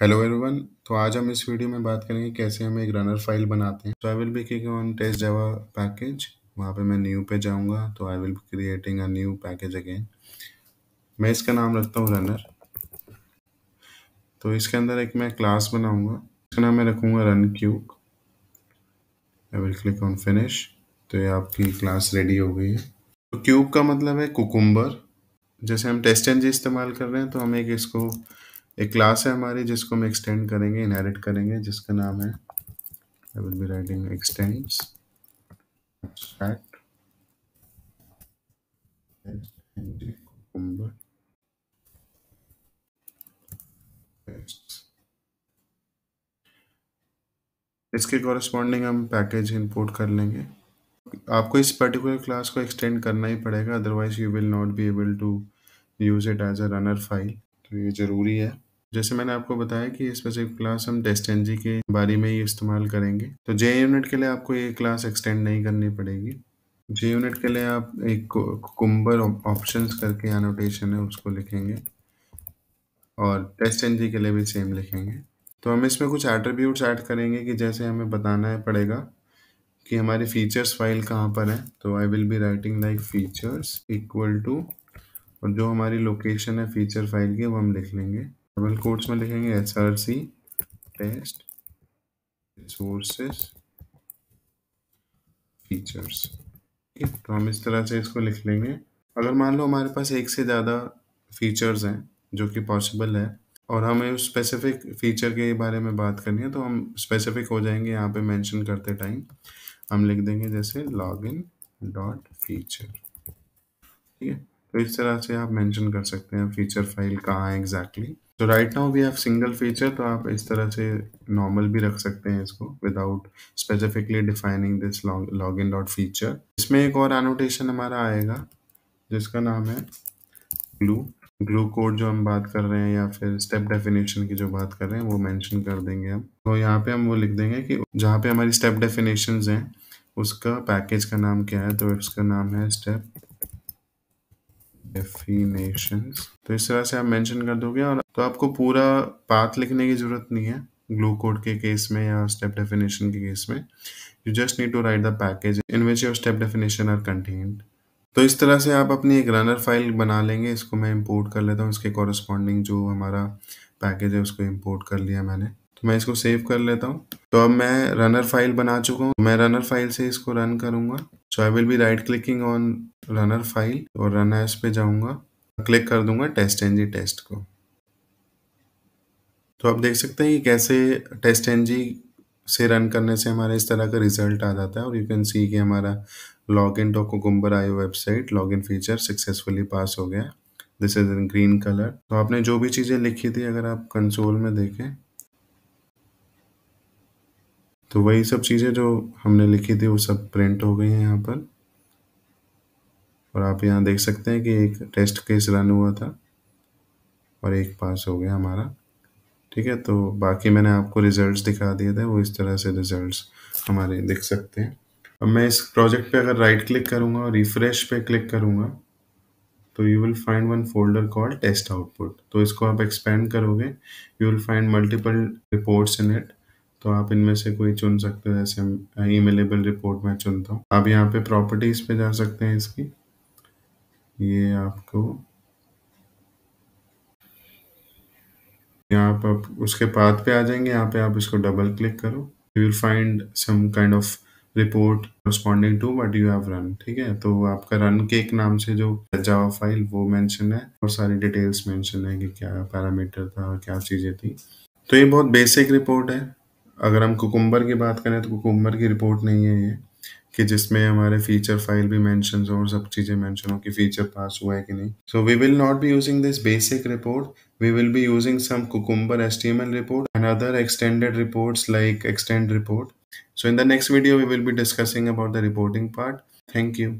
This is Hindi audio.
हेलो एवरीवन तो आज हम इस वीडियो में बात करेंगे कैसे हम एक रनर फाइल बनाते हैं तो I will be click on test Java package वहाँ पे मैं न्यू पे जाऊँगा तो I will be creating a new package again मैं इसका नाम रखता हूँ रनर तो इसके अंदर एक मैं क्लास बनाऊँगा इसका नाम मैं रखूँगा run cuke I will click on finish तो ये आपकी क्लास रेडी हो गई है तो क्यूब का मतलब है कुकुम्बर जैसे हम टेस्ट एन जी इस्तेमाल कर रहे हैं तो हम एक इसको एक क्लास है हमारी जिसको हम एक्सटेंड करेंगे इनहेरिट करेंगे जिसका नाम है I will be writing extends इसके कॉरेस्पॉन्डिंग हम पैकेज इंपोर्ट कर लेंगे आपको इस पर्टिकुलर क्लास को एक्सटेंड करना ही पड़ेगा otherwise you will not be able to use it as a runner file तो ये ज़रूरी है जैसे मैंने आपको बताया कि स्पेसिफिक क्लास हम टेस्ट एन जी के बारे में ही इस्तेमाल करेंगे तो जे यूनिट के लिए आपको ये क्लास एक्सटेंड नहीं करनी पड़ेगी जे यूनिट के लिए आप एक कुंबर ऑप्शंस करके एनोटेशन है उसको लिखेंगे और टेस्ट एन जी के लिए भी सेम लिखेंगे तो हम इसमें कुछ एट्रीब्यूट्स ऐड करेंगे कि जैसे हमें बताना पड़ेगा कि हमारी फीचर्स फाइल कहाँ पर है तो I will be writing like features equal to और जो हमारी लोकेशन है फीचर फाइल की वो हम लिख लेंगे डबल कोर्ट्स में लिखेंगे H R C test resources features ठीक तो हम इस तरह से इसको लिख लेंगे अगर मान लो हमारे पास एक से ज़्यादा फीचर्स हैं जो कि पॉसिबल है और हमें उस स्पेसिफिक फीचर के बारे में बात करनी है तो हम स्पेसिफिक हो जाएंगे यहाँ पे मेंशन करते टाइम हम लिख देंगे जैसे लॉग इन डॉट फीचर ठीक है तो इस तरह से आप मेंशन कर सकते हैं फीचर फाइल कहाँ है exactly exactly. So right now we have single feature तो आप इस तरह से नॉर्मल भी रख सकते हैं इसको without specifically defining this log in dot feature इसमें एक और एनोटेशन हमारा आएगा जिसका नाम है ग्लू ग्लू कोड जो हम बात कर रहे हैं या फिर स्टेप डेफिनेशन की जो बात कर रहे हैं वो मेंशन कर देंगे हम तो यहाँ पे हम वो लिख देंगे कि जहाँ पे हमारी स्टेप डेफिनेशन हैं उसका पैकेज का नाम क्या है तो इसका नाम है स्टेप डेफिनेशंस तो इस तरह से आप मेंशन कर दोगे और तो आपको पूरा पाथ लिखने की ज़रूरत नहीं है ग्लू कोड के केस में या स्टेप डेफिनेशन के केस में you just need to write the package in which your step definition are content तो इस तरह से आप अपनी एक रनर फाइल बना लेंगे इसको मैं इंपोर्ट कर लेता हूँ इसके कॉरस्पॉन्डिंग जो हमारा पैकेज है उसको इंपोर्ट कर लिया मैंने तो मैं इसको सेव कर लेता हूँ तो अब मैं रनर फाइल बना चुका हूँ मैं रनर फाइल से इसको रन करूँगा so I will be right clicking on runner file और रन एस पे जाऊंगा क्लिक कर दूंगा टेस्ट एनजी टेस्ट को तो आप देख सकते हैं कि कैसे टेस्ट एनजी से रन करने से हमारा इस तरह का रिजल्ट आ जाता है और यू कैन सी कि हमारा log in doc cucumber I website log in feature successfully pass हो गया this is in green colour तो आपने जो भी चीज़ें लिखी थी अगर आप कंसोल में देखें तो वही सब चीज़ें जो हमने लिखी थी वो सब प्रिंट हो गई हैं यहाँ पर और आप यहाँ देख सकते हैं कि एक टेस्ट केस रन हुआ था और एक पास हो गया हमारा ठीक है तो बाकी मैंने आपको रिजल्ट्स दिखा दिए थे वो इस तरह से रिजल्ट्स हमारे दिख सकते हैं अब मैं इस प्रोजेक्ट पे अगर राइट क्लिक करूँगा और रिफ्रेश पे क्लिक करूँगा तो you will find one folder call test output तो इसको आप एक्सपेंड करोगे you will find multiple reports in it तो आप इनमें से कोई चुन सकते हो जैसे ईमेलेबल रिपोर्ट मैं चुनता हूँ आप यहाँ पे प्रॉपर्टीज़ पे जा सकते हैं इसकी ये आपको यहाँ पर उसके पाथ पे आ जाएंगे यहाँ पे आप इसको डबल क्लिक करो you will find some kind of report responding to what you have run ठीक है तो आपका रन केक नाम से जो जावा फाइल वो मेंशन है और सारी डिटेल्स मेंशन है कि क्या पैरामीटर था क्या चीज़ें थी तो ये बहुत बेसिक रिपोर्ट है अगर हम कुकुम्बर की बात करें तो कुकुम्बर की रिपोर्ट नहीं है ये कि जिसमें हमारे फीचर फाइल भी मैंशन हो और सब चीज़ें मैंशन हो कि फीचर पास हुआ है कि नहीं so we will not be using this basic report we will be using some cucumber S T M L report and other extended report like extend report so in the next video we will be discussing about the reporting part thank you